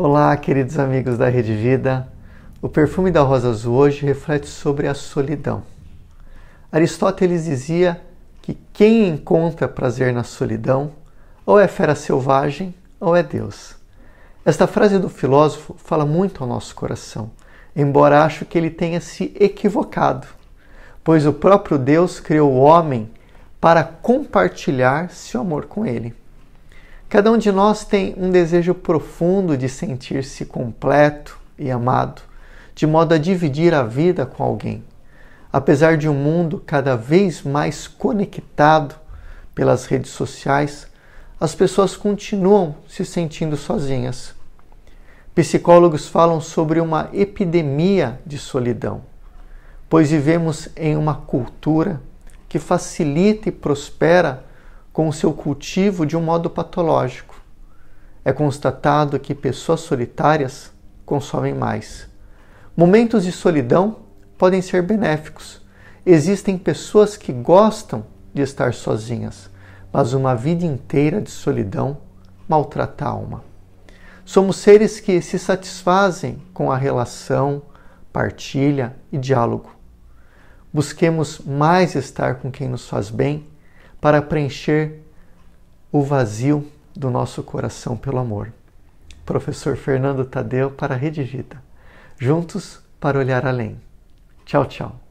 Olá, queridos amigos da Rede Vida. O perfume da rosa azul hoje reflete sobre a solidão. Aristóteles dizia que quem encontra prazer na solidão ou é fera selvagem ou é Deus. Esta frase do filósofo fala muito ao nosso coração, embora acho que ele tenha se equivocado, pois o próprio Deus criou o homem para compartilhar seu amor com ele. Cada um de nós tem um desejo profundo de sentir-se completo e amado, de modo a dividir a vida com alguém. Apesar de um mundo cada vez mais conectado pelas redes sociais, as pessoas continuam se sentindo sozinhas. Psicólogos falam sobre uma epidemia de solidão, pois vivemos em uma cultura que facilita e prospera com o seu cultivo de um modo patológico. É constatado que pessoas solitárias consomem mais. Momentos de solidão podem ser benéficos. Existem pessoas que gostam de estar sozinhas, mas uma vida inteira de solidão maltrata a alma. Somos seres que se satisfazem com a relação, partilha e diálogo. Busquemos mais estar com quem nos faz bem para preencher o vazio do nosso coração pelo amor. Professor Fernando Tadeu para a Rede Vida. Juntos para olhar além. Tchau, tchau.